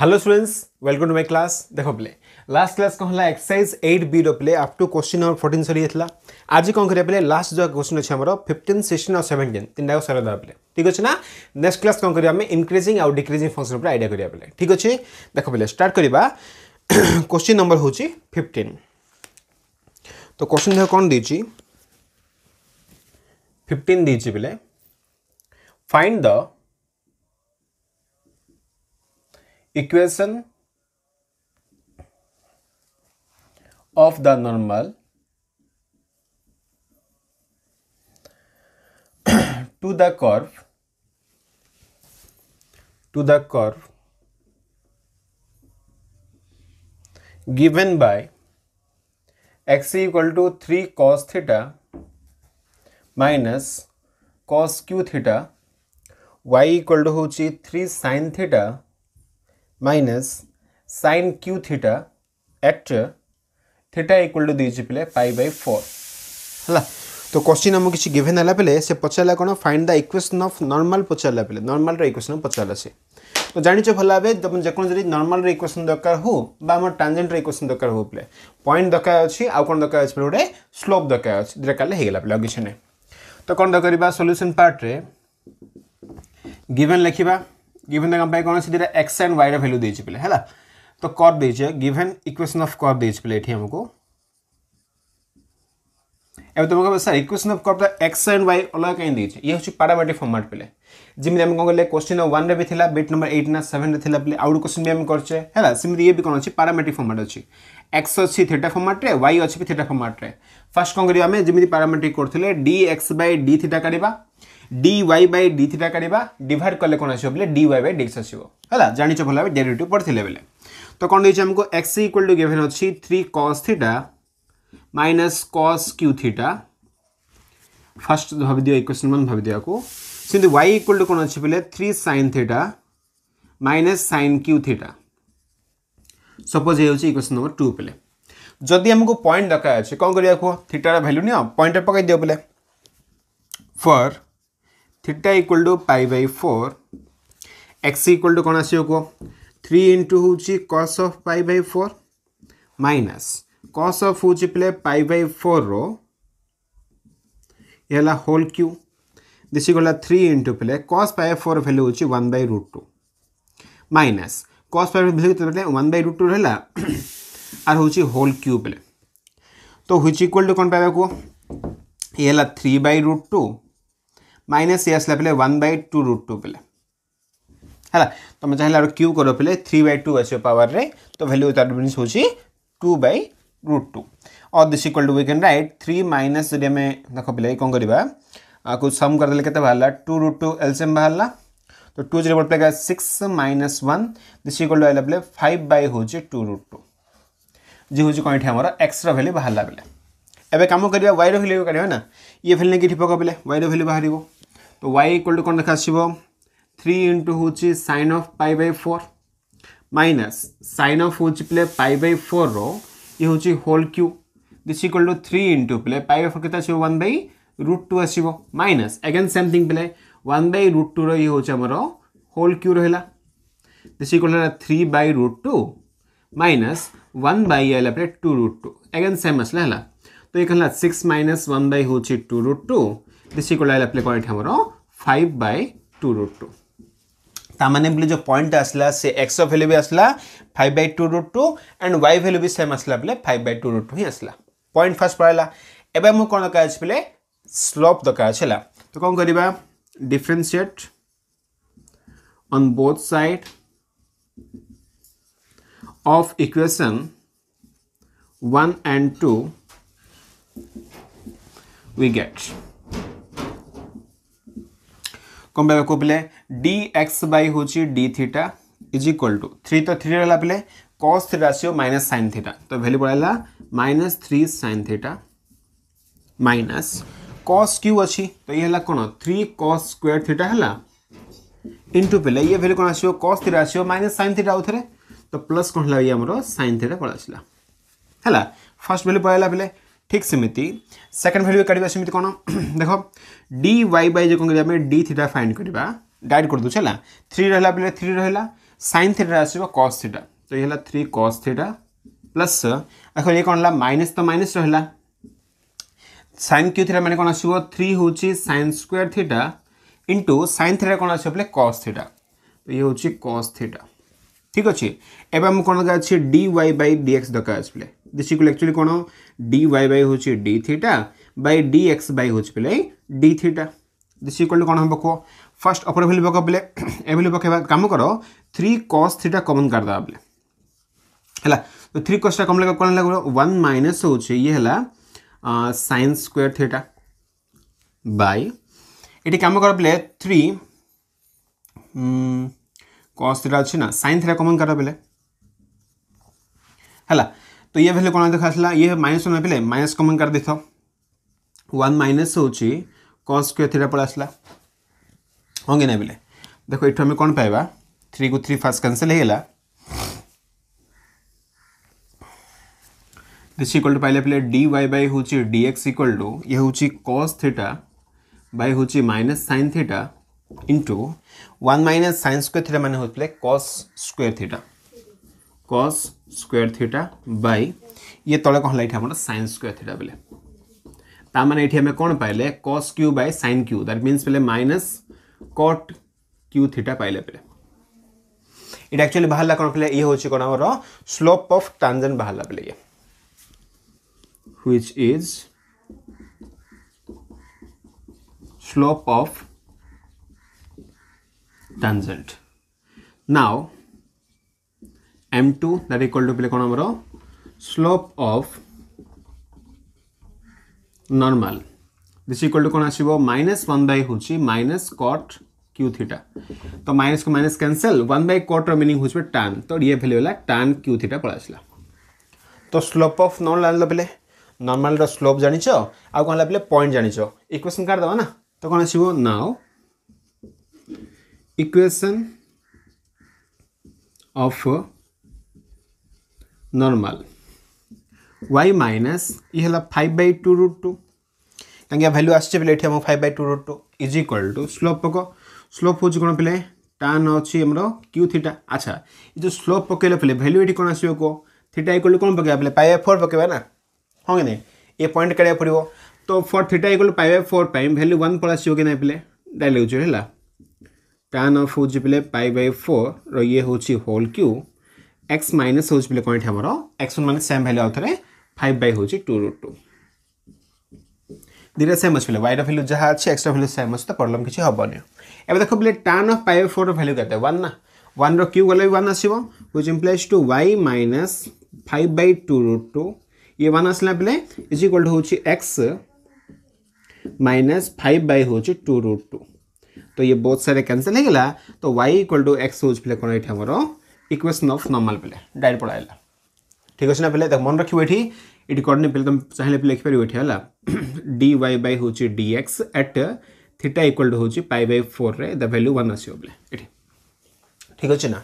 Hello students welcome to my class দেখ প্লে last class কম হল এক্সরসাইজ এইট বি প্লে up to question number fourteen সরিয়েলা আজ কম করা প্লে লাস্ট যা কোশ্চিন অছে আমার ফিফটিন সিক্সটিন আর সেভেন্টিন তিনটা সরাই দেওয়া প্লে ঠিক আছে না নেক্সট ক্লাস কম করা আমি ইনক্রিজিং আউ ডিক্রিজিং ফংশন উপরে আইডিয়া করা প্লে ঠিক আছে দেখ প্লে স্টার্ট করা কোশ্চিন নম্বর হচ্ছে ফিফটিন তো কোশ্চিন দেখ কম দিয়েছি ফিফটিন দিয়েছি প্লে find the equation of the normal to the curve to the curve given by x equal to 3 cos theta minus cos q theta y equal to होची 3 sin theta minus sine q theta at theta equal to ଦେଇଛି ପିଲେ pi by 4 ହେଲା ତ question ଆମକୁ କିଛି given ହେଲା ପିଲେ ସେ ପଚାରିଲା କ'ଣ find the equation of normal ପଚାରିଲା ପିଲେ ନର୍ମାଲର ଇକ୍ୱେସନ୍ ପଚାରିଲା ସେ ତ ଜାଣିଛ ଭଲ ଭାବେ ତମେ ଯେକୌଣସି ଯଦି ନର୍ମାଲର ଇକ୍ୱେସନ୍ ଦରକାର ହଉ ବା ଆମର ଟ୍ରାଞ୍ଜେଣ୍ଟର ଇକ୍ୱେସନ୍ ଦରକାର ହଉ ପିଲେ ପଏଣ୍ଟ ଦରକାର ଅଛି ଆଉ କ'ଣ ଦରକାର ଅଛି ଗୋଟେ ସ୍ଲୋପ୍ ଦରକାର ଅଛି ଦୁଇଟା କାଲେ ହେଇଗଲା ପିଲେ ଆଉ କିଛି ନାହିଁ ତ କ'ଣ ଦରକାର ସଲ୍ୟୁସନ୍ ପାର୍ଟରେ ଗିଭେନ୍ ଲେଖିବା गिभेन कंपेयर कौन सी एक्स एंड वाई भैल्यू दे पे है तो कर् दे गिभेन इक्वेसन अफ कर् दे पे ये आमको এবার তোমাকে স্যার ইকুয়েশন অফ কর্ভটা এক্স এন্ড ওয়াই অলগা কাই দিয়েছে ইয়ে হচ্ছে প্যারামেট্রিক ফর্মাট পেলে যেমি আমি কোন কলে কোশ্চিন ওয়ান রে বি থিলা বিট নম্বর 8 না 7 রে থিলা পেলে আউট কোশ্চিন বি আমি করছে হেলা সিমিতি ইয়ে বি কোন আছে প্যারামেট্রিক ফর্মাট আছে এক্স আছে থিটা ফর্মাট রে ওয়াই আছে বি থিটা ফর্মাট রে ফার্স্ট কোন করি আমি যেমি প্যারামেট্রিক করছিলে D X by D theta কাড়িবা D Y by D theta কাড়া ডিভাইড কলে কোণ আসবে বলে ডি ওয়াই বাই ডিএক্স আসব হল জাঁচ ভাল ভাবে ডেরিভেটিভ পড়লে বেলে তো কোণ দিয়েছে আমি এক্স ইকুয়াল টু গেভেন অছি three cos theta minus cos cube theta first ভাবি দিও ইকুয়েশন ওয়ান ভাবি দেওয়া সেমি ওয়াই ইকুয়াল টু কোণ অছি বলে three sine theta minus sine cube theta suppose ये हूँ इक्वेशन नंबर टू पे जदि आमको पॉइंट दरकार अच्छे कौन करा कह थीटार भैल्यू नि पॉइंट पकड़ दिव पे for theta equal to pi by four X equal to कौन आस थ्री इंटू हूँ cos of pi by four minus cos of हूँ पे पाई बै फोर रो ये होल क्यू दिशा थ्री इंटु पे कस पाई फोर भैल्यू हूँ one by root two minus cos pi value कितने वन बै रुट टू रहा आर हूँ होल क्यू पे तो हूँ इक्वल टू कौन पाइबा कह ये three by root two minus ये आसला पे one by two root two पे है तुम चाहिए आर क्यू कर पे थ्री बै टू आस पावर में तो भैल्यू तार डिफरेन्स हूँ टू बै रुट टू और this equal to we can write three minus जब आम देख पे कौन करवा सम करदे के बाहर टू रुट टू एलसीएम बाहर तो टू जी पड़ पाएगा six minus one this equal to आइला फाइव बै हूँ टू रुट टू जी हूँ कौन ये आम एक्सर भैल्यू बाहर बेले एवं कम करवा वाइर भैल्यू का ना ये भैल्यू नहीं पकड़े वाइर भैल्यू बाहर तो वाई इक्वल टू कौन रखा थ्री इंटू हूँ sin of pi by four minus sin of हूँ पिले पाइ बै फोर रे हूँ whole cube this equal to three into पिले पाइ बै फोर के वन बै रुट टू आस माइनस एगेन सेम थिंग पिले one by root two रही हूँ आमर होल क्यू रहा दिस इक्वल है three by root two minus one by आला two root two again same आसला है तो ये है सिक्स माइनस वन बै हूँ two root two this equal to apply करने हमरो 5 by 2 root 2 तामाने बोले जो पॉइंट आसला से एक्स भैल्यू भी आसला 5 by 2 root 2 and Y value भी सेम आसला बोले 5 बाय 2 रूट 2 ही आसला पॉइंट फर्स्ट पड़ाला एबे मो कोन दरकार अछि बोले स्लोप दरकार छला तो कोन करबा differentiate on both side of equation 1 and 2 we get कौन पाइबा पे डी एक्स बै हूँ d theta is equal to three तो थ्री रहा पे कस थीटा आसो माइनस सैन थीटा तो भैल्यू पड़ेगा minus three sin theta minus cos q अच्छी तो ये कौन थ्री कस स्क् थीटा है इंटू पे ये भैल्यू कौन आसो कस थ्री आसो माइनस सैन थीटा आउ थे तो प्लस कौन है ये आम सैन थीटा पड़ा है फास्ट भैल्यू पड़ेगा पे ठीक सेमती सेकेंड भैल्यू काढ़ा सेमती कौन देख डी वाई बै जो कौन आम डी थीटा फाइंड करवा डायरेक्ट कर दूचे है थ्री रहा बेले थ्री रहा सैन थीटा आसो कस थीटा तो ये थ्री कस थीटा प्लस देख ये कौन है माइनस तो माइनस रहा सैन क्यू थीटा मैंने कौन आसो three hmm sin square theta into sin theta कौन आस कस थीटा तो ये हूँ कस थीटा ठीक अच्छे एवं कौन अच्छे d y by d x x दरकार बोले this equal actually kono dy by hochi d theta by dx by hochi pile d theta this equal to kono hamba ko first upper value पका पले ए value पकेबा काम करो 3 cos theta common कर दा पले हला तो 3 cos टा कम लगा कोन लागो 1 माइनस होची ये हला sin square theta by এটি কাম করা পেলে থ্রি কস থিটা অছি না সাইন থিটা কমন করা পেলে হ্যাঁ तो ये भले देखा खासला ये माइनस वन पे माइनस कमन कर देता वन माइनस हूँ कस स्क्वे थीटा पड़ा आसला हाँ कि ना बोले देख ये आम कौन पाइबा थ्री को थ्री फास्ट कैनसल होगा दिस इक्वल टू पाइले पे डी वाई बै हूँ डी एक्स इक्वल टू ये हूँ कस theta by hmm minus sin theta into one minus sin square theta मैंने होते cos square theta cos square theta by ଇଏ ତଳେ କ'ଣ ହେଲା ଏଠି ଆମର ସାଇନ୍ସ ସ୍କୋୟାର ଥିଟା ବୋଲେ ତାମାନେ ଏଠି ଆମେ କ'ଣ ପାଇଲେ cos q by sin q that means ବୋଲେ ମାଇନସ୍ କଟ୍ କ୍ୟୁ ଥିଟା ପାଇଲେ ବୋଲେ ଏଇଟା ଆକ୍ଚୁଆଲି ବାହାରିଲା କ'ଣ ପିଲା ଇଏ ହେଉଛି କ'ଣ ଆମର ସ୍ଲୋପ୍ ଅଫ୍ ଟ୍ରାଞ୍ଜେଣ୍ଟ ବାହାରିଲା ବୋଲେ ଇଏ which is slope of tangent. Now, m two that equal to पे कौन आम slope of normal this equal to कौन asibo minus one by hochi minus cot q theta तो माइनस को minus cancel one by cot meaning हो tan तो ये value है टैन क्यू थीटा पल आसला तो स्लोप अफ नर्माल आनल पे नर्माल स्लोप जान आउ कौन पे पॉइंट जान इक्वेसन कार दबा ना तो कौन आसो ना equation of normal y minus ये five by two root two कहीं भैल्यू आसचे हम five by two root two is equal to slope पक स्लोप हूँ कौन पे टान अच्छी आमर क्यू थीटा अच्छा ये जो स्लोप पकड़े पे भैल्यू ये कौन आसो कह थीटा इक्वल कौन पकड़ा पे पाइव फोर पकड़ा ना हाँ कि नहीं ये पॉइंट काड़ा पड़ो तो four theta equal five four pi value one पल आसो कि ना पे डायलगुचर है टान अफ हूँ पे पाइव बै फोर रे हूँ होल क्यू एक्स माइनस हूँ बोले कौन है एक्स वन मैंने सेम भैल्यू आउ थे फाइव बै हूँ two root two theta same अच्छे वाइर भैल्यू जहाँ अच्छे एक्सट्रा भैल्यू सेम अच्छे तो प्रोब्लम किसी हम एवं देख बोले tan of five four value कैसे वन ना वन र्यू गले वन आसज implies to y minus five by two root two ये वन आसला बेले is equal to hmm x minus five by हूँ टू रुट टू तो ये बहुत सारे कैनसल होगा तो Y equal to x hmm कौन ये इक्वेशन ऑफ नॉर्मल पिले डायरेक्ट पढ़ा ठीक अच्छे ना पे मन रखे ये कर्डने पे तुम चाहिए लिखिपर ये है डी वाई बै हूँ d x at theta equal to hmm pi by four रे दैल्यू वन आसो बोले ठीक अच्छे ना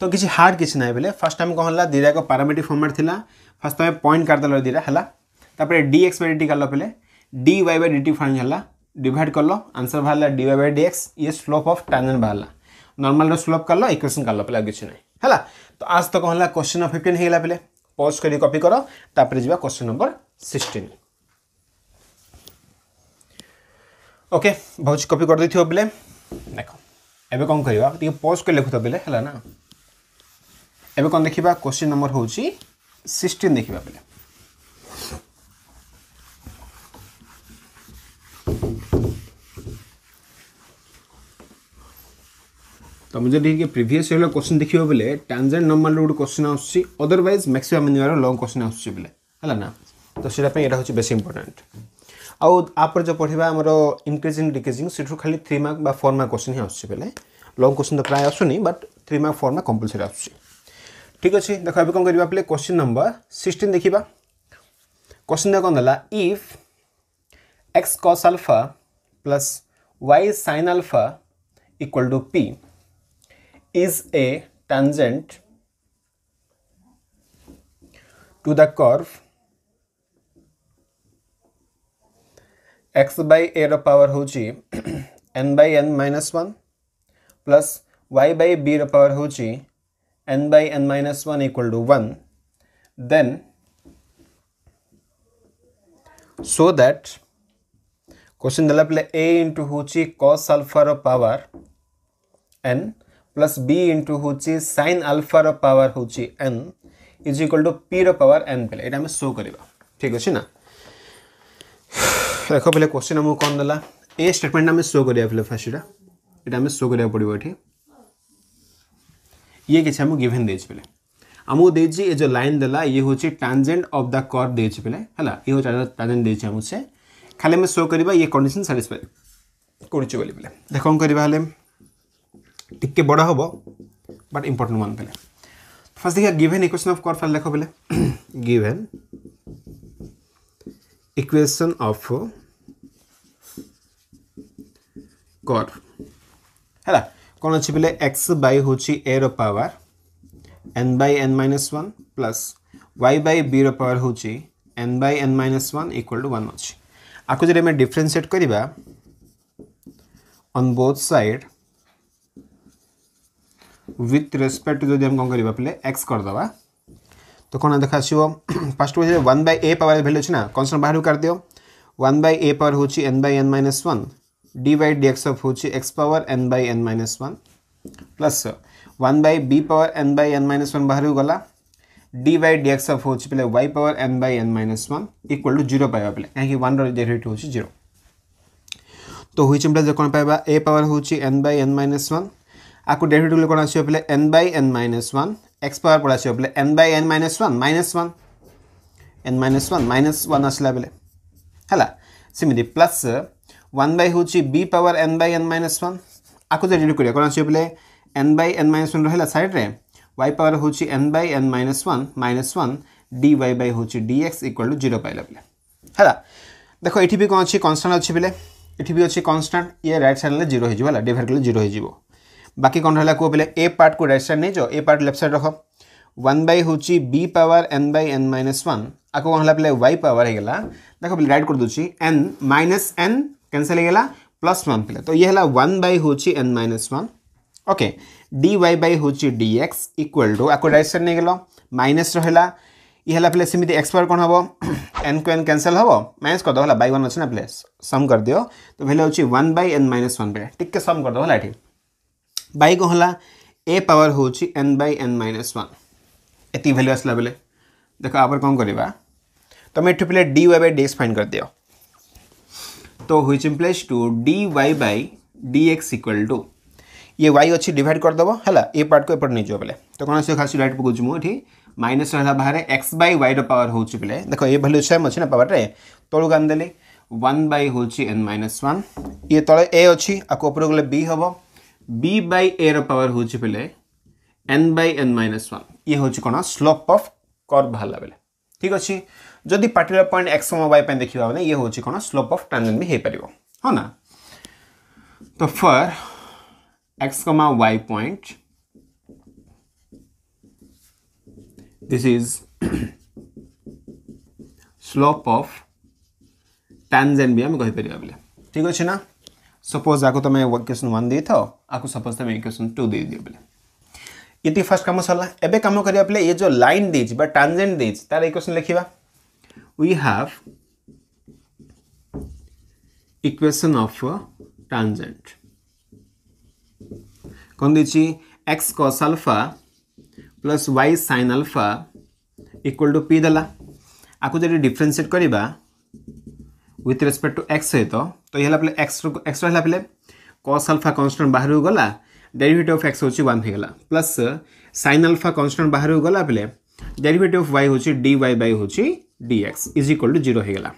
तो किसी हार्ड किसी ना बोले फास्ट टाइम कौन है दीरा एक पारामेट्रिक फर्मेट था फास्ट टाइम पॉइंट काटदल दीरा है डी एक्स वाइडी काल पे d y by d t find है डिड कल आंसर बाहर d y by d x ये स्लोप अफ टाइन बाहर ନର୍ମାଲର ସୁଲଭ କାଢ଼ଲ ଇକ୍ୱେସନ୍ କାଢ଼ଲ ପିଲା କିଛି ନାହିଁ ହେଲା ତ ଆଜ ତକ ହେଲା କ୍ୱେଶ୍ଚିନ୍ ନମ୍ବର ଫିଫ୍ଟିନ୍ ହେଇଗଲା ପିଲେ ପଜ୍ କରି କପି କର ତାପରେ ଯିବା କ୍ୱେଶ୍ଚିନ୍ ନମ୍ବର ସିକ୍ସଟିନ୍ ଓକେ ଭାବୁଛି କପି କରିଦେଇଥିବ ପିଲେ ଦେଖ ଏବେ କ'ଣ କରିବା ଟିକେ ପଜ୍ କରି ଲେଖୁଥିବ ପିଲେ ହେଲା ନା ଏବେ କ'ଣ ଦେଖିବା କ୍ୱେଶ୍ଚିନ୍ ନମ୍ବର ହେଉଛି ସିକ୍ସଟିନ୍ ଦେଖିବା ପିଲେ तुम जदि प्रिभस इयर क्वेश्चन देखो बोले ट्रांजेक्ट नर्माल गोटे क्वेश्चन आसरवैज मैक्सीम एनजीआर लंग क्वेश्चन आसले है तो सीटा यहाँ बेस इम्पोर्टाट आउ आप जो पढ़ा आम इनक्रिजिंग डिक्रिजिंग से खाली three mark four mark question ही आसुच्छे लंग क्वेश्चन तो प्राय आसुनी but three mark four mark compulsory आस ठीक अच्छे देख ए कौन करवा पे क्वेश्चन नंबर सिक्सटीन देखा क्वेश्चन कौन है if x cos alpha plus y sin alpha equal to p is a tangent to the curve x by a ର ପାୱାର ହେଉଛି n by n minus 1 plus y by b ର power ହେଉଛି n by n minus 1 equal to 1 then so that question देला पहले a into होची cos alpha रो power n plus b into hmm sin आलफार power हूँ n is equal to p रवर n पे यहाँ आम सो करवा ठीक अच्छे ना देख पे क्वेश्चन आमको कौन देला ए स्टेटमेंट आम सो करा फास्ट यहाँ यहाँ सो करा पड़ो ये कि गिभेन दे पे आमको दे जो लाइन देला ये हूँ ट्रांजेट अफ द कर देखे है ये हूँ ट्रांजेट दे से खाली आम सो करवा ये कंडीशन साटिस्फाई कर देख कौन करवा টিকে বড় হব বাট ইম্পর্টেন্ট ওয়ান পেলে ফার্স্ট দেখিয়া গিভেন ইকুয়েশন অফ কর ফাইল লেখ পেলে গিভেন ইকুয়েশন অফ কর হ্যাঁ কোণ অছি বলে এক্স বাই হচ্ছে এ র power n by n minus one plus y by b র পাওয়ার হচ্ছে n by n minus one equal to one অছি আকু যদি আমি ডিফরেনসিয়েট করা on both side with respect जदि आम कौन करवा एक्स करदे तो कौन देखा फास्ट बुझे one by a power value अच्छे ना कंसन बाहर कर दियो वन बै ए पावर हूँ n by n minus one d by d x hmm x power n by n minus one plus one by b power n by n minus one बाहर गला d by d x of hmm पहले y power n by n minus one equal to zero पाइबा पे कहीं one rate हूँ zero तो हुई चिमटा कौन पाइबा ए पावर हूँ n by n minus one આખું ડેરિવેટિવ લખવાનું છે એટલે n by n minus one x power પડે છે એટલે n by n minus one minus one n minus one minus one ଆସିଲା ବେଲେ ହେଲା ସେମିତି ପ୍ଲସ୍ ୱାନ୍ ବାଇ ହେଉଛି b power n by n minus one ଆକୁ ଡେରିଭେଟିଭ୍ କରିବା କ'ଣ ଆସିବ ବୋଲେ n by n minus one ରହିଲା ସାଇଡ଼୍ରେ ୱାଇ ପାୱାର ହେଉଛି n by n minus one minus one d y by ହେଉଛି d x equal to zero ପାଇଲା ବୋଲେ ହେଲା ଦେଖ ଏଠି ବି କ'ଣ ଅଛି କନଷ୍ଟାଣ୍ଟ ଅଛି ବୋଲେ ଏଠି ବି ଅଛି କନଷ୍ଟାଣ୍ଟ ଇଏ ରାଇଟ୍ ସାଇଡ଼୍ ନେଲେ ଜିରୋ ହେଇଯିବ ହେଲା ଡିଭାଇଡ଼ କଲେ ଜିରୋ ହେଇଯିବ बाकी कौन रहा कहो ए पार्ट को रईट सैड नहीं जाओ ए पार्ट लेफ्ट सैड रख one by hmm b power n by n minus one आपको कौन है पे वाई पावर होगा देख पे रईट कर दूसरी एन माइनस एन कैनसल गला प्लस वन पे तो ये है one by hmm n minus one okay d y by हूँ डी एक्स इक्वाल टू आपको रईट सैड नहीं गल माइनस रहा ये है तो पे सेमती एक्स पावर कौन हम एन को एन कैनसल हम माइनस करदे बै वन अच्छे ना पे सम करदि तो भैया हूँ one by n minus one पे टी सम करदे है ବାଇକ ହେଲା ଏ ପାୱାର ହେଉଛି n by n minus one ଏତିକି ଭ୍ୟାଲ୍ୟୁ ଆସିଲା ବେଳେ ଦେଖ ଆପରେ କ'ଣ କରିବା ତୁମେ ଏଠୁ ପିଲା d y by d x find କରିଦିଅ ତ which implies to d y by d x equal to ଇଏ ୱାଇ ଅଛି ଡିଭାଇଡ଼ କରିଦେବ ହେଲା ଏ ପାର୍ଟକୁ ଏପଟେ ନେଇଯିବ ବେଲେ ତ କ'ଣ ସେ ଖାସି ଡାଇରେକ୍ଟ ପକାଉଛି ମୁଁ ଏଠି ମାଇନସ୍ ରହିଲା ବାହାରେ ଏକ୍ସ ବାଇ ୱାଇର ପାୱାର ହେଉଛି ବେଲେ ଦେଖ ଏ ଭାଲ୍ୟୁ ସେମ୍ ଅଛି ନା ପାୱାରରେ ତଳକୁ ଆଣିଦେଲି ୱାନ୍ ବାଇ ହେଉଛି ଏନ୍ ମାଇନସ୍ ୱାନ୍ ଇଏ ତଳେ ଏ ଅଛି ଆକୁ ଉପରକୁ ଗଲେ ବି ହେବ बी बै ए पावर हो n by n minus one ये हूँ कौन स्लोप अफ कर्व बाहर बेले ठीक अच्छे जदि पार्टिकुलर पॉइंट एक्स वाई देखा मैंने ये हूँ कौन स्लोप अफ ट्रांजेक्ट भी हो पार हाँ ना तो for x comma y point this is slope of tangent भी आम कहीपर बोले ठीक अच्छे ना सपोज आपको तुम क्वेश्चन वन दे थो आपको सपोज तुम क्वेश्चन टू दे दि बोले ये फर्स्ट कम सरला एवं कम करा पे ये जो लाइन दे ट्रांजे तार इक्वेशन लिखा we have equation of tangent कौन दे x cos alpha plus y sin alpha equal to p देला आपको जब करवा ୱିଥ୍ ରେସ୍ପେକ୍ଟ ଟୁ ଏକ୍ସ ସହିତ ତ ଇଏ ହେଲା ପିଲେ ଏକ୍ସର ଏକ୍ସର ହେଲା ପିଲେ କସ୍ ଆଲଫା କନଷ୍ଟାଣ୍ଟ ବାହାରକୁ ଗଲା ଡେରିଭେଟିଭ୍ ଅଫ୍ ଏକ୍ସ ହେଉଛି ୱାନ୍ ହେଇଗଲା ପ୍ଲସ୍ ସାଇନ୍ ଆଲଫା କନଷ୍ଟାଣ୍ଟ ବାହାରକୁ ଗଲା ପିଲେ ଡେରିଭେଟିଭ୍ ଅଫ୍ ୱାଇ ହେଉଛି ଡି ୱାଇ ବାଇ ହେଉଛି d x is equal to zero ହେଇଗଲା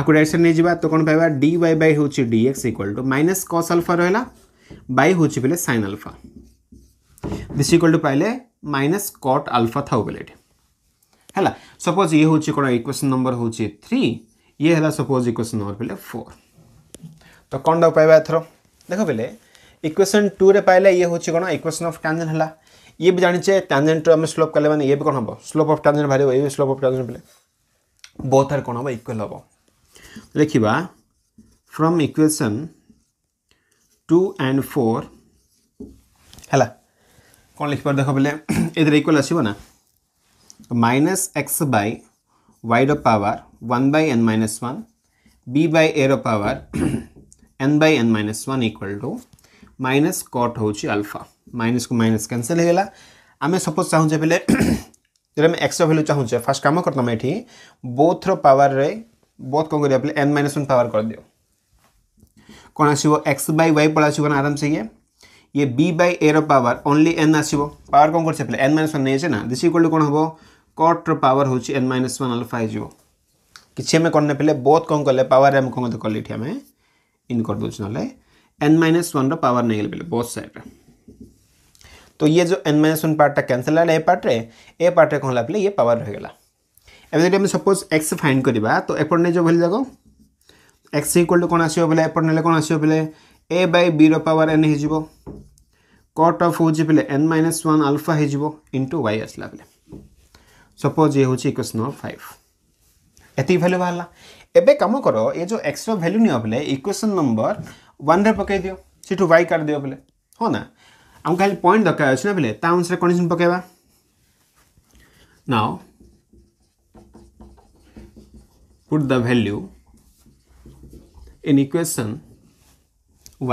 ଆକୁ ଡାଇରେକ୍ସନ୍ ନେଇଯିବା ତ କ'ଣ ପାଇବା ଡି ୱାଇ ବାଇ ହେଉଛି d x equal to minus cos alpha ରହିଲା ବାଇ ହେଉଛି ବୋଲେ sin alpha this equal to ପାଇଲେ ମାଇନସ୍ କଟ୍ ଆଲଫା ଥାଉ ବୋଲେ ଏଠି ହେଲା ସପୋଜ୍ ଇଏ ହେଉଛି କ'ଣ ଇକ୍ୱେସନ୍ ନମ୍ବର ହେଉଛି ଥ୍ରୀ ये है सपोज इक्वेशन नंबर पे फोर तो कौन डाक पाइबा एथर देख पे इक्वेसन टू रे पाइले ये हूँ कौन इक्वेसन अफ टांजेन्ट है ये भी जानीचे टू आम स्लोप कले मैंने ये भी कौन हम स्लोप अफ टांजेन्ट बाहर ये भी स्लोप अफ टांजेन्ट बोले बहुत थे कौन हम इक्वेल हम लिखा from equation two and four है कौन पार देख बोले ये इक्वेल आसो माइनस एक्स बै वाइड power one by n minus one b by aero power n by n minus one equal to minus cot हो अल्फा माइनस को minus कैनसल होगा आम सपोज चाहूँ पहले जब आम एक्स भैल्यू चाहूँ फास्ट कम कर तुम ये बोथ रवर रे बोथ कौन कर एन माइनस वन पावर कर दि कौन आस एक्स बै वाई पल आसो आराम से ये ये बी बै ए रवर ओनली एन आसो पावर कौन कर एन माइनस वन नहीं दिस इक्वल टू कौन हम कट रवर हो एन माइनस वन अल्फा हो किसी आम कौन ବୋଥ୍ କ'ଣ କଲେ ପାୱାରରେ ଆମେ କ'ଣ କଲେ ଏଠି ଆମେ ଇନ୍ କରିଦେଉଛୁ ନହେଲେ एन माइनस वन रवर नहीं गले बहुत साइड तो ये जो एन माइनस वन पार्टा कैनसल है ए पार्ट्रे ए पार्ट्रे कौन है ये पावर रहीगला एवं जब सपोज एक्स फाइन करवा तो एपट नहीं जो भले जाक एक्स इक्वाल टू कौन आसो बोले एपट ना कौन आसो ए बै बी रवर एन हो कट अफ हो एन माइनस वन आलफा हो वाई आसला बोले सपोज ये हूँ इक्वेसन फाइव ଏତିକି ଭ୍ୟାଲ୍ୟୁ ବାହାରିଲା ଏବେ କାମ କର ଏ ଯେଉଁ ଏକ୍ସଟ୍ରା ଭ୍ୟାଲ୍ୟୁ ନିଅ ବୋଲେ ଇକ୍ୱେସନ୍ ନମ୍ବର ୱାନ୍ରେ ପକାଇ ଦିଅ ସେଠୁ ୱାଇ କାଢ଼ିଦିଅ ବୋଲେ ହଁ ନା ଆମକୁ ଖାଲି ପଏଣ୍ଟ ଦରକାର ଅଛି ନା ବୋଲେ ତା ଅନୁସାରେ କଣ୍ଡିସନ୍ ପକାଇବା now put the value in equation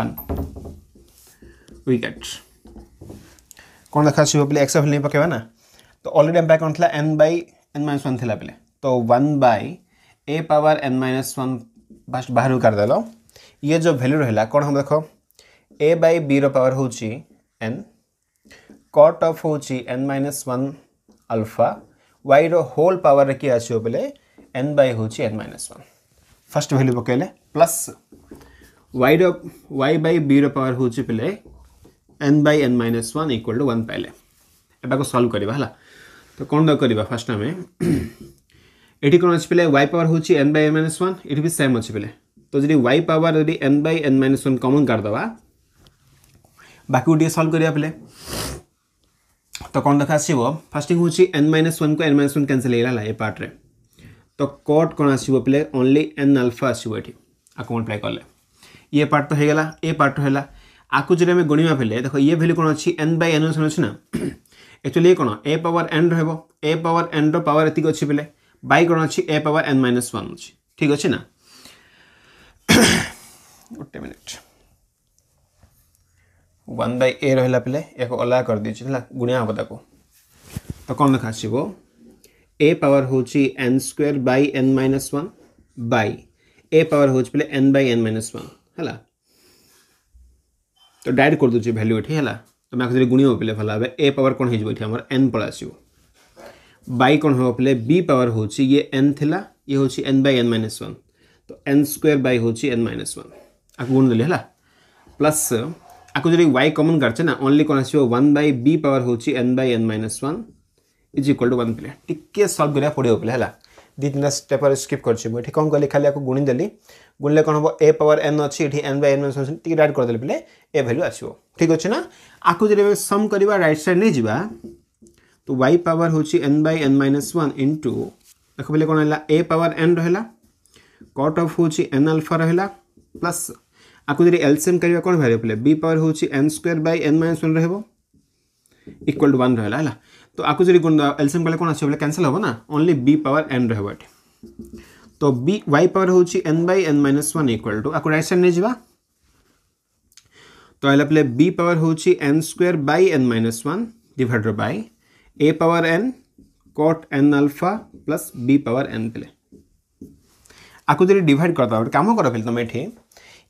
1 we get कौन देखा एक्स एफ नहीं पकेबा ना तो ऑलरेडी हम पैक कौन था n by n minus one थी तो one by a power n minus one first बाहर कर देल ये जो भैल्यू रहा कौन हम देख ए बै बी रवर हूँ एन कट अफ हूँ n minus one alpha y रोल पावर किए आसो बोले n by hmm n minus one first value पकड़े plus y y by b रवर हूँ बोले n by n minus one equal to one पाइले एटा सल्व करवा तो कौन करवा फास्ट आम এটি কোন আছে পেলে ওয়াই পাওয়ার হচ্ছে n by n minus one এটি বি সেম আছে পেলে তো যদি ওয়াই পাওয়ার যদি n by n minus one common কাটিদেবা বাকি টিকে সলভ করা পেলে তো কম দেখা আসব ফার্স্ট থিং হচ্ছে এন মাইনাস ওয়ান কু এন মাইনাস ওয়ান ক্যানসেল হয়ে এ পার্টরে তো কট কোণ আসব পেলে অনলি এন আলফা আসব এটি আকু মল্টিপ্লাই কলে ইয়ে পার্ট তো হয়ে গেল এ পার্ট হল আকু যদি আমি গণিবা পেলে দেখো ইয়ে ভ্যালু কোণ অছি এন বাই এন ওয়ান আছে না একচুয়ালি কোণ এ পাওয়ার এন রহব এ পাওয়ার এন র পাওয়ার এতিক অছি পেলে বাই কোণ অছি a power n minus one অছি ঠিক অছি না গোটে মিনিট ওয়ান বাই এ রহিলা পেলে ইয়াকে অলাগা করেদেছি হল গুণিয়া হব তাকে তো কম লেখা আসব এ পাওয়ার হচ্ছে n square by n minus one by a power हो पे n by n minus one है तो डायरेक्ट कर दूचे भैल्यू ये है तो मैं गुणी पे भल ए पावर कौन होमर एन पल आसो ବାଇ କ'ଣ ହେବ ପିଲେ ବି ପାୱାର ହେଉଛି ଇଏ ଏନ୍ ଥିଲା ଇଏ ହେଉଛି n by n minus one ତ ଏନ୍ ସ୍କୋୟାର ବାଇ ହେଉଛି ଏନ୍ ମାଇନସ୍ ୱାନ୍ ଆକୁ ଗୁଣ ଦେଲି ହେଲା ପ୍ଲସ୍ ଆକୁ ଯଦି ୱାଇ କମନ୍ କାଢ଼ଛେ ନା ଓନ୍ଲି କ'ଣ ଆସିବ ୱାନ୍ ବାଇ ବି ପାୱାର ହେଉଛି n by n minus one is equal to one ପିଲେ ଟିକିଏ ସଲ୍ଭ କରିବାକୁ ପଡ଼ିବ ପିଲେ ହେଲା ଦୁଇ ତିନିଟା ଷ୍ଟେପ୍ ସ୍କିପ୍ କରିଛି ମୁଁ ଏଠି କ'ଣ କଲି ଖାଲି ଆକୁ ଗୁଣିଦେଲି ଗୁଣିଲେ କ'ଣ ହେବ ଏ ପାୱାର ଏନ୍ ଅଛି ଏଠି n by n minus one ଟିକିଏ ଡାଇଟ୍ କରିଦେଲି ପିଲେ ଏ ଭାଲ୍ୟୁ ଆସିବ ଠିକ୍ ଅଛି ନା ଆକୁ ଯଦି ସମ୍ କରିବା ରାଇଟ୍ ସାଇଡ଼୍ ନେଇଯିବା तो y पावर होची n by n minus one into देख पे कौन रहला ए पावर एन रहा कट अफ हूँ एन अल्फा रहा प्लस आपको जरी एलसीएम करवा कौन भारे पड़े बी पावर हूँ n square by n minus one रहबो टू वन रहा है तो आपको जरी एलसीएम करले कौन आसे कैनसल हम ना ओनली बी पावर एन रहा तो बी वाई पावर हूँ n by n minus one equal to आपको रईट सैड नहीं जबा तो आइला पावर हूँ n square by n minus one divided by a power n cot n alpha plus b power n पे आपको जो डिड करता गोटे कम कर तुम ये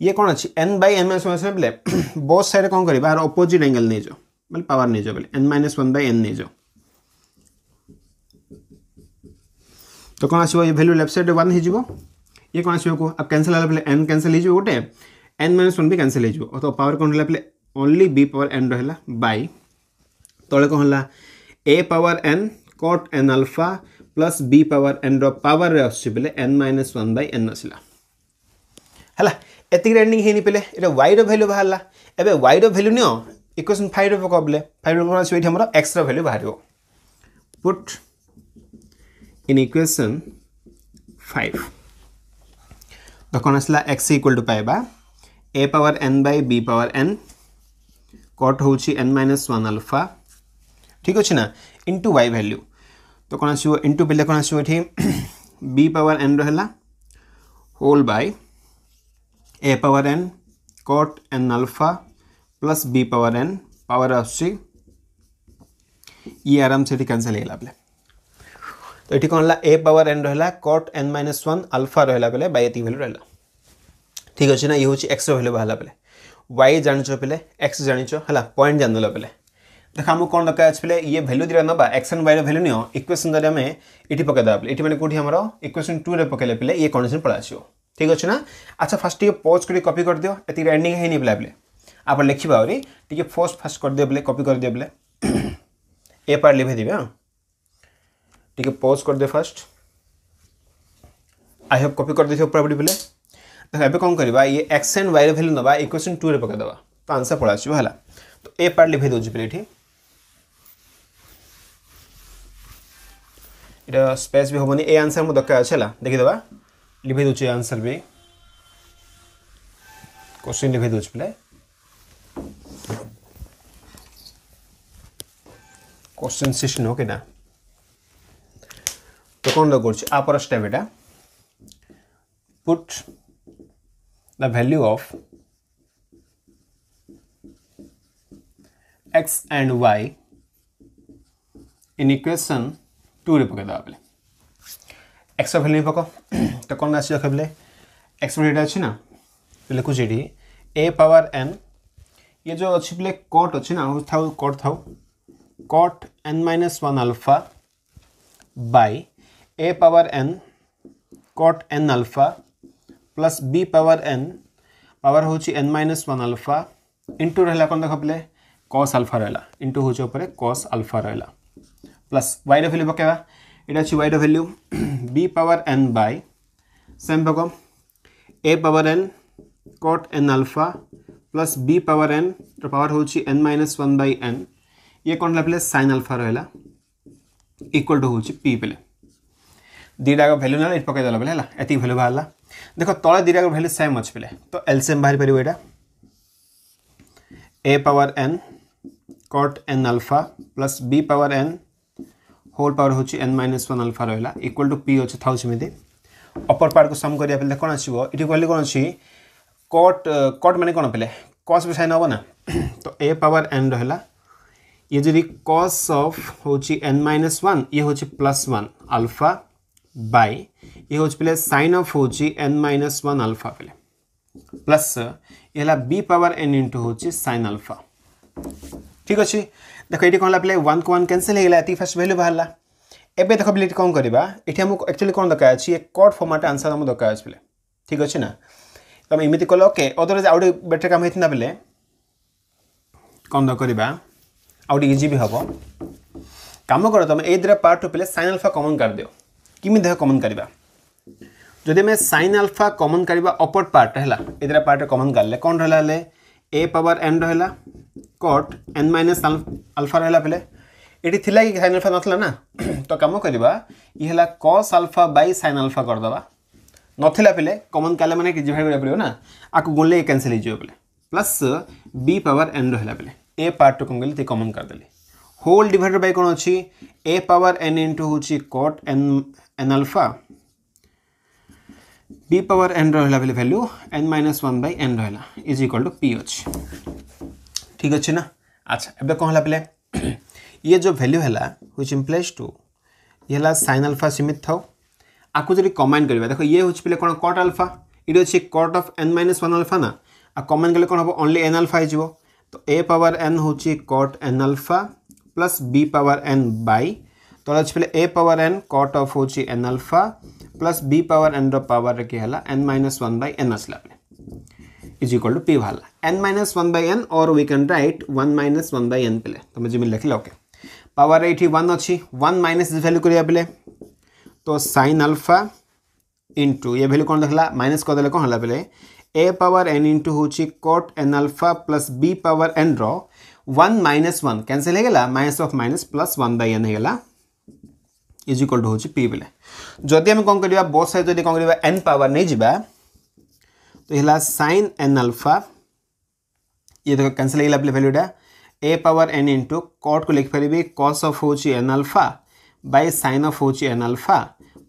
ये कौन अच्छे n by n minus one बोले बस सैड कौन कर अपोजिट एंगल नहीं जाओ मैं पावर नहीं जाओ बोले n minus one by n नहीं जाओ तो कौन आस भैल्यू लेफ्ट सैड वन हो ये कौन आसो आप कैनसल है एन कैनसल हो गए एन माइनस वन भी कैनसल हो तो पावर कौन रहा ओनली बी पावर एन रहा बै तले कौन है a power n cot n alpha plus b power n power आसू बेले n minus one by n आसला है ଏତିକି ରାଇଣ୍ଡିଂ ହେଇନି ପିଲେ ଏଇଟା ୱାଇର ଭ୍ୟାଲ୍ୟୁ ବାହାରିଲା ଏବେ ୱାଇର ଭ୍ୟାଲ୍ୟୁ ନିଅ ଇକ୍ୱେସନ୍ ଫାଇଭ୍ରେ ପକାଅ ବୋଲେ ଫାଇଭ୍ରେ ପକାଉ ଆସିବ ଏଇଠି ଆମର ଏକ୍ସର ଭ୍ୟାଲ୍ୟୁ ବାହାରିବ ପୁଟ୍ ଇନ୍ ଇକ୍ୱେସନ୍ ଫାଇଭ୍ ତ କ'ଣ ଆସିଲା ଏକ୍ସ ଇକ୍ୱାଲ୍ ଟୁ ପାଇବା a power n by b power n cot ହେଉଛି ଏନ୍ ମାଇନସ୍ ୱାନ୍ ଆଲଫା ठीक अच्छे ना इंटु वाई भैल्यू तो कौन आस इंटु पे कौन आस पावर एन रहा whole by a power n cot n alpha plus b power n power आस आराम से कैनसल होगा तो बोले तो ये कौन है ए पावर एन रहा cot n minus one alpha रहा बेले बै भैल्यू रहा ठीक अच्छे ना ये हूँ एक्स रैल्यू बाहर बेले वाई जाच पे एक्स जाच है पॉइंट जानदेल बेले देख आम कौन दरकार अच्छे ये भैल्यू दी ना एक्स एंड वाइर भैल्यू नियो इक्वेसन द्वारा आम ये पकड़ा पे ये मैंने कौटी हमारे इक्वेसन टू में पकड़े पे ये कंडीशन पड़ास ठीक अच्छे ना अच्छा फास्ट टे पज कर कपी कर दिव्य ये एंडिंग हाँ। है नहीं पे आप लिखा आहरी टी फर्स्ट फास्ट कर दिव्य कपी कर दिव्य ए पार हाँ दे पज कर दि फास्ट आई हव कपी कर दे पूरा पे देख ए कौन करवा ये एक्स एंड वाइर भैल्यू ना इक्वेसन टू में पकड़ा तो आंसर पड़ा आसा तो ए पार्ट लिभ दूसरी पे ये এটা ସ୍ପେସ୍ ବି ହେବନି ଏ ଆନ୍ସର୍ ମୁଁ ଦରକାର ଅଛି ହେଲା ଦେଖିଦେବା ଲିଭେଇ ଦେଉଛି ଏ ଆନ୍ସର୍ ବି କୋଶ୍ଚିନ୍ ଲିଭେଇ ଦେଉଛି ପିଲେ কোশ্চেন সিস্টেম ওকে না তো কোনটা করছি আপার স্টেপ এটা put the value of x and y in equation ଟୁରେ ପକାଇଦେବା ବୋଲେ ଏକ୍ସ ଭ୍ୟାଲ୍ୟୁ ପକ ତ କ'ଣ ଆସିବ କହିଲେ ଏକ୍ସ ଏଇଟା ଅଛି ନା ଲେଖୁଛି ଏଠି ଏ ପାୱାର ଏନ୍ ये जो अच्छी बोले कट अच्छे ना था कट था cot n minus one alpha by a power n cot n alpha plus b power n power हूँ n minus one alpha into रहा कौन देख पे कस आलफा रहा इंटू हूँ कस आलफा रहा प्लस वाइड भैल्यू पकेबा यहाँ अच्छे वाइड value b power n by same पक a power n cot n alpha plus b power n रवर हूँ n minus one by N ये कौन लगे सैन अल्फा रहा इक्वल टू हूँ पी पे दुटाक भैल्यू ना ये पकईदेल ये भैल्यू बाहर ला देख तले दुटाक भैल्यू सेम अच्छे पे तो एलसीएम बाहरी पार यहाँ a power n cot n alpha plus b power n whole power हूँ एन माइनस वन अल्फा रहा इक्वाल टू पी अच्छे एमती अपर पार्ट को सम करा कौन आसो ये कहले कौन अच्छी कट कट मैंने कौन पहले कस भी सैन हेना ना तो ए पावर एन रहा ये जी कस अफ हूँ एन माइनस वन ये हूँ प्लस वन अल्फा बाय ये हूँ पहले सैन अफ हूँ एन माइनस वन अल्फा पहले प्लस ये बी पावर एन इंटू हूँ सैन अल्फा ठीक अच्छे দেখো এটি କ'ଣ ପିଲା ୱାନ୍ କୁ ୱାନ୍ କ୍ୟାନସେଲ୍ ହେଇଗଲା ଏତିକି ଫାଷ୍ଟ ଭ୍ୟାଲ୍ୟୁ ବାହାରିଲା ଏବେ ଦେଖ ପିଲା ଏଠି କ'ଣ କରିବା ଏଠି ଆମକୁ ଆକ୍ଚୁଆଲି କ'ଣ ଦରକାର ଅଛି ଏ କଟ୍ ଫର୍ମାଟ୍ ଆନ୍ସର୍ ଆମକୁ ଦରକାର ଅଛି ପିଲା ଠିକ୍ ଅଛି ନା ତମେ ଏମିତି କଲେ ଓକେ ଅଦରୱାଇଜ୍ ଆଉ ଗୋଟେ ବେଟର୍ କାମ ହେଇଥାନ୍ତା ପିଲେ କ'ଣ ନ କରିବା ଆଉ ଟିକେ ଇଜି ବି ହେବ କାମ କର ତମେ ଏଇ ଦୁଇଟା ପାର୍ଟରୁ ପିଲେ ସାଇନ୍ ଆଲଫା କମନ୍ କରିଦିଅ କେମିତି ଦେଖ କମନ୍ କରିବା ଯଦି ଆମେ ସାଇନ୍ ଆଲଫା କମନ୍ କରିବା ଅପର ପାର୍ଟ ହେଲା ଏ ଦୁଇଟା ପାର୍ଟରେ କମନ୍ କରିଲେ କ'ଣ ରହିଲା ହେଲେ ଏ ପାୱାର ଏନ୍ ରହିଲା କଟ୍ ଏନ୍ ମାଇନସ୍ ଆଲଫା ରହିଲା ବେଲେ ଏଠି ଥିଲା କି ସାଇନ୍ ଆଲଫା ନଥିଲା ନା ତ କାମ କରିବା ଇଏ ହେଲା cos alpha by sine alpha କରିଦେବା ନଥିଲା ବେଲେ କମନ୍ କାଲେ ମାନେ ଡିଭାଇଡ଼ କରିବାକୁ ପଡ଼ିବ ନା ଆକୁ ଗୁଣିଲେ କ୍ୟାନସଲ୍ ହେଇଯିବ ବେଲେ ପ୍ଲସ୍ ବି ପାୱାର ଏନ୍ ରହିଲା ବେଲେ ଏ ପାର୍ଟକୁ କ'ଣ କହିଲି ଟିକେ କମନ୍ କରିଦେଲି হোল ডিভাইডেড বাই কোণ অছি এ পাওয়ার এন ইন্টু হচ্ছে cot n n alpha b power n রহলা value n minus one by n রহলা ইজ ইকাল টু পি অছি ঠিক अच्छे ना अच्छा एवं कौन है पे ये जो भैल्यू है ह्विच इम्प्लेज टू ये है सैन आलफा सीमित था आपको जो कमेंट करवा देख ये हूँ पे कौन कट आलफा ये अच्छे cot of n minus one alpha ना आ कमेंट कले कौन हम ओनली एन आलफा हो तो ए पावर एन हूँ cot n alpha plus b power n by तले अच्छे पे a power n cot of हूँ n alpha plus b power n रवर किए है n minus one by n आसला इज इक्वाल टू पी बाहर n minus one by n और we can write one minus one by n पे तो मुझे लिख लो ओके पावर ये वन अच्छी वन माइनस दिस भैल्यू करिया बेले तो sin अल्फा इंटु ये भैल्यू कौन देखला माइनस करदे कौन है बेले ए पावर एन इंटु हूँ cot n alpha plus b power n रन माइनस वन कैनसल होगा minus of minus plus one by n होगा इज इक्वल टू हूँ पी बोले जदि आम कौन कर बोथ सैड जब कौन कर एन पावर नहीं जा तो है सैन एन अल्फा ये देखो कैंसिल वैल्यू डा a power n into cot को लिखिपर कस अफ हूँ n alpha by sin of हूँ n alpha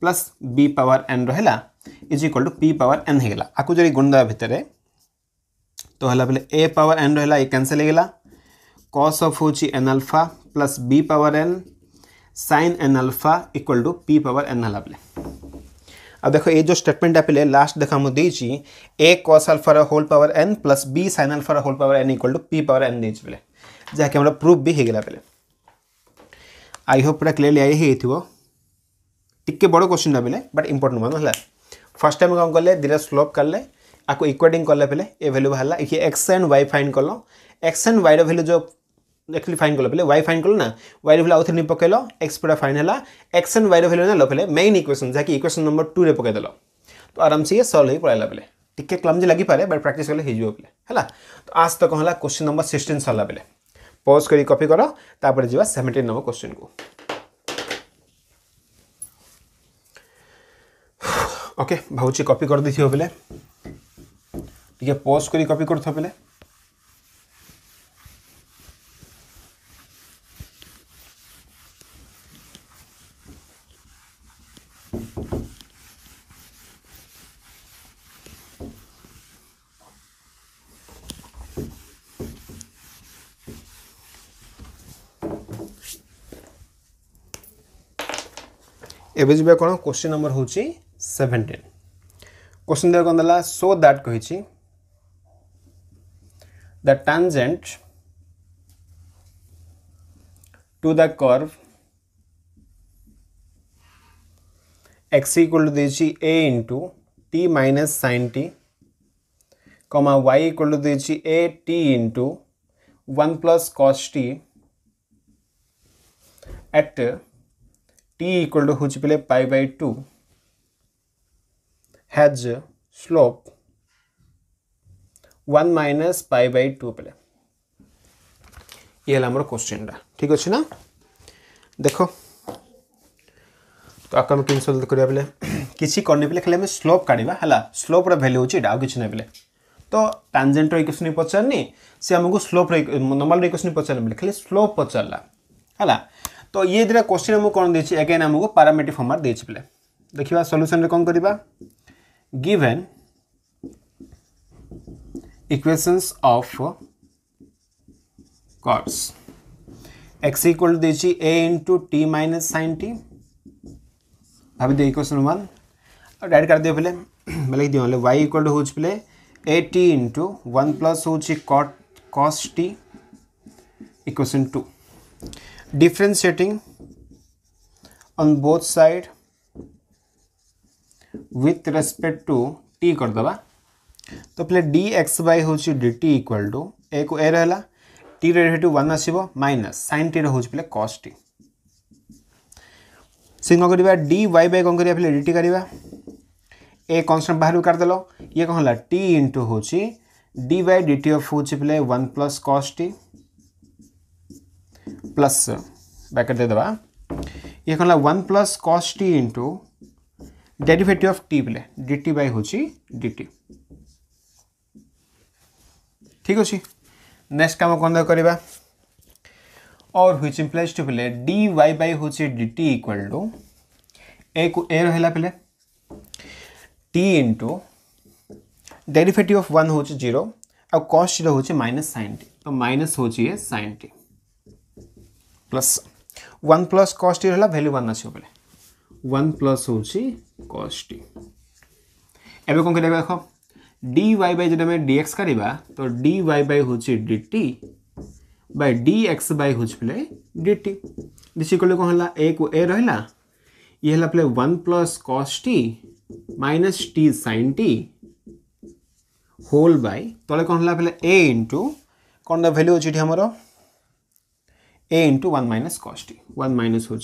plus b power n रहा is equal to p power n होगा आपको जो गुणदा भितर तो है ए पावर एन रहा कैनसल होगा कस अफ हूँ n alpha plus b power n sin n alpha equal to p power n है अब देखो ये जो स्टेटमेंट है लास्ट देखा मुझे दीची ए कस अल्फर whole power n plus b sin अल्फर whole power n equal to p power n दीची पहले जहाँकि प्रूफ भी होगा पहले आई होप पूरा क्लीयरली आई हो टिके बड़ क्वेश्चन ना बेले बट इंपोर्टेंट वन है फर्स्ट टाइम कौन कले धीरे स्लोप कले आपको इक्वेटिंग कले पहले ये भैल्यू बाहर ये एक्स एंड वाई फाइन कल एक्स एंड वाइर भैल्यू जो एक्चुअली फाइन कल पे वाई फाइन कल ना वाई भले आउ पकेल एक्स पूरा फाइन है एक्स एंड वाई भैल्यू ना लगे मेन इक्वेशन जहाँकि इक्वेशन नंबर टू में पकईदेल तो आराम से ये सल्व हो पड़ा बेले टी क्लम लगी लगे बट प्राक्ट कले हो बोले है तो आज तक है क्वेश्चन नंबर सिक्सटीन सरला बेले पज कर कपि कर तापर जावा सेवेन्टीन नंबर क्वेश्चन को ओके भाई कपि कर बोले पज कर कपि कर बोले ଏବେ ଯିବା କ'ଣ କୋଶ୍ଚିନ୍ ନମ୍ବର ହେଉଛି ସେଭେଣ୍ଟିନ୍ କୋଶ୍ଚିନ୍ ଦେବା କ'ଣ ଦେଲା ସୋ ଦ୍ୟାଟ୍ କହିଛି the tangent to the curve x equal to the a into t minus sin t comma y equal to the a t into one plus cos t at t equal to हूँ पे pi by two has slope one minus pi by two पे ये आम question टा ठीक अच्छे ना देखो तो आपको आम कि करा बोले किसी करने पे खाली आम स्लोप काढ़ा है स्लोप्र भैल्यू हूँ यहाँ किसी ना बोले तो टांजेट इक्वेशन पचारे पचारनी सी आमको स्लोप नर्माल इक्वेशन पचार खाली स्लोप पचारा है तो ये दुटा क्वेश्चन आमको कौन दे एगेन आमको पारामेट्रिक फर्माट दे पे देखा सल्यूसन कौन करवा given equations of curves x equal the a into t minus sin t भाव दे इक्वेशन वन और डायरेक्ट कर दिए पे बोले लिख दिखे वाई इक्वल टू हो ए टी इंटू व्लस प्लस हो cos t equation two differentiating on both side with respect to t करदे तो पहले डी एक्स वाई हूँ d t equal to a को ए रहा टी रेटिव one minus sine sin t रोच पे कस टी से कौन करवा डी वाई by कौन करवा डी कर दिया a constant बाहर दलो ये कौन है टी इंटू हूँ d y d t of चुकी पहले one प्लस cos t प्लस ब्रैकेट दे देवा ये कौन ला one plus cos t into derivative of t बोले डीटी बाय हो ची डीटी ठीक हो नेक्स्ट काम कौन दे करेगा और व्हिच इंप्लाइज टू बोले डी वाई बाय हो ची डीटी इक्वल टू ए को ए रहेला पहले t into derivative of one हो जीरो अब कॉस टी हो माइनस साइन टी तो माइनस हो ची है sine t plus one plus कस्ट टी रहा भैल्यू वन आसो बोले वन प्लस हूँ कस्ट टी एवं कौन कर देख डी वाई बै जब डीएक्स कर तो डी वाई बै हूँ d t by d x by हूँ बोले डी टी दिस कौन है ए को ए रहा ये है बोले वन प्लस कस्ट t minus t sine t whole by तले कौन है ए इंटू कौन भैल्यू अच्छे हमारा ए into one minus cos t one minus हूँ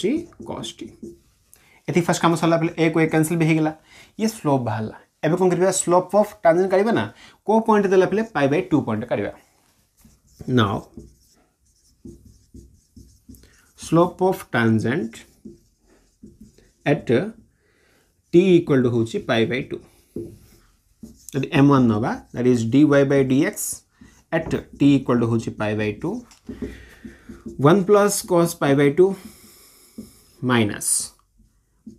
कस्ट टी ये फर्स्ट कम सरला ए को ए कैनसल भी होगा ये स्लोप बाहर एवं कौन करवा स्लोप अफ ट्रांजेक्ट काढ़ा ना कौ पॉइंट देला पे पाई बै टू पॉइंट काढ़ा now slope of tangent at t equal to हूँ पाई बै टू यदि एम वन नवा that is d y by d x at t equal to हूँ pi by two one plus cos pi by two minus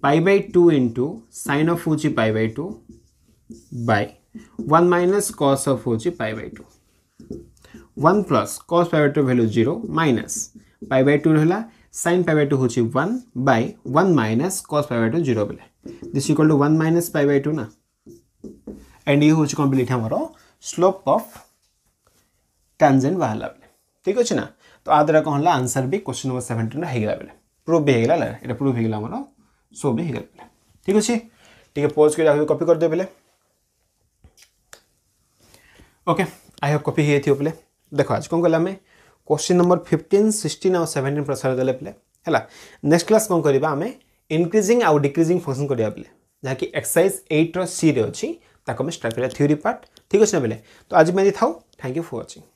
pi by two into sine of ओची pi by two by one minus cos of ओची pi by two one plus cos pi by two value zero minus pi by two रहा sine pi by two हूँ one by one minus cos pi by two zero बेले this equal to one minus pi by two ना and ये हूँ कौन बोले slope of टांजेन्ट बाहर बेले ठीक अच्छे ना तो आदर कौन है आंसर भी क्वेश्चन नंबर सेवेन्टीन होगा बेले प्रूफ भी होगा ये प्रूफ होगा आम सो भी होगा बेले ठीक अच्छे टी पोज कर कपि करदे बोले ओके आई हव कपी हो बोले देख आज कौन कहला क्वेश्चन नंबर फिफ्टन सिक्सटन आउ सेवेन्टीन प्रसार दे बोले है नेक्स्ट क्लास कौन करा आम इनक्रिजिंग आउ डिक्रिजिंग फंक्शन करा बोले जहाँकि एक्सरसाइज एट्र सी अच्छी स्टार्ट कर थीरी पार्ट ठीक अच्छे ना बोले तो आज मैं था थैंक यू फर वाचिंग